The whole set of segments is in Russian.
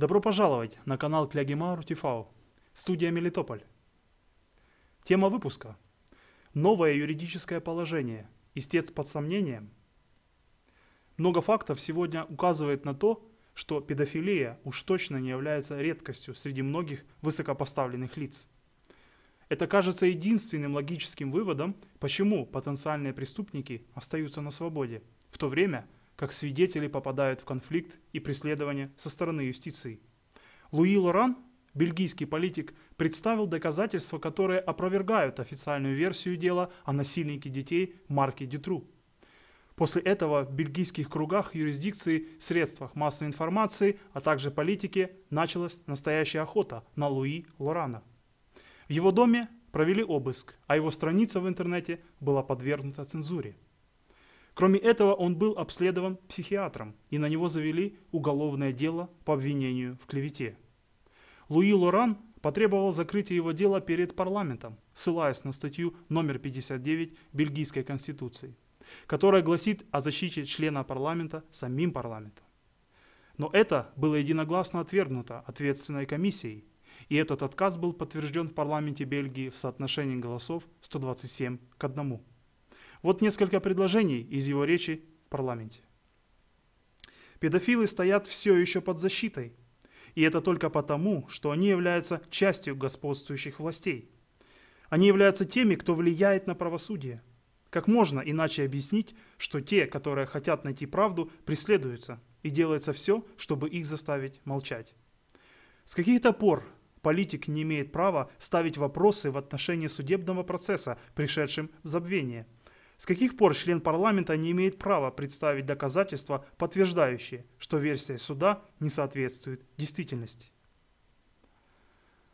Добро пожаловать на канал Клягимару Тифау, студия Мелитополь. Тема выпуска – новое юридическое положение, истец под сомнением. Много фактов сегодня указывает на то, что педофилия уж точно не является редкостью среди многих высокопоставленных лиц. Это кажется единственным логическим выводом, почему потенциальные преступники остаются на свободе, в то время – как свидетели попадают в конфликт и преследование со стороны юстиции. Луи Лоран, бельгийский политик, представил доказательства, которые опровергают официальную версию дела о насильнике детей Марке Дютру. После этого в бельгийских кругах юрисдикции, средствах массовой информации, а также политике началась настоящая охота на Луи Лорана. В его доме провели обыск, а его страница в интернете была подвергнута цензуре. Кроме этого, он был обследован психиатром, и на него завели уголовное дело по обвинению в клевете. Луи Лоран потребовал закрытия его дела перед парламентом, ссылаясь на статью номер 59 Бельгийской конституции, которая гласит о защите члена парламента самим парламентом. Но это было единогласно отвергнуто ответственной комиссией, и этот отказ был подтвержден в парламенте Бельгии в соотношении голосов 127 к 1. Вот несколько предложений из его речи в парламенте. Педофилы стоят все еще под защитой. И это только потому, что они являются частью господствующих властей. Они являются теми, кто влияет на правосудие. Как можно иначе объяснить, что те, которые хотят найти правду, преследуются, и делается все, чтобы их заставить молчать? С каких-то пор политик не имеет права ставить вопросы в отношении судебного процесса, пришедшим в забвение – с каких пор член парламента не имеет права представить доказательства, подтверждающие, что версия суда не соответствует действительности?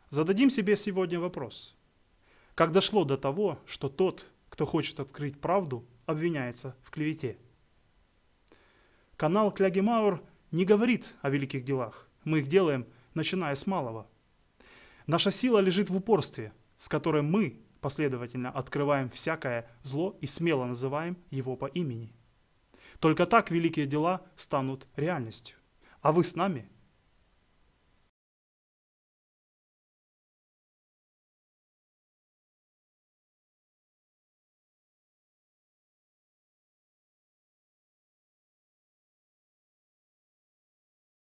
Зададим себе сегодня вопрос. Как дошло до того, что тот, кто хочет открыть правду, обвиняется в клевете? Канал Кляги Маур не говорит о великих делах. Мы их делаем, начиная с малого. Наша сила лежит в упорстве, с которым мы, последовательно открываем всякое зло и смело называем его по имени. Только так великие дела станут реальностью. А вы с нами –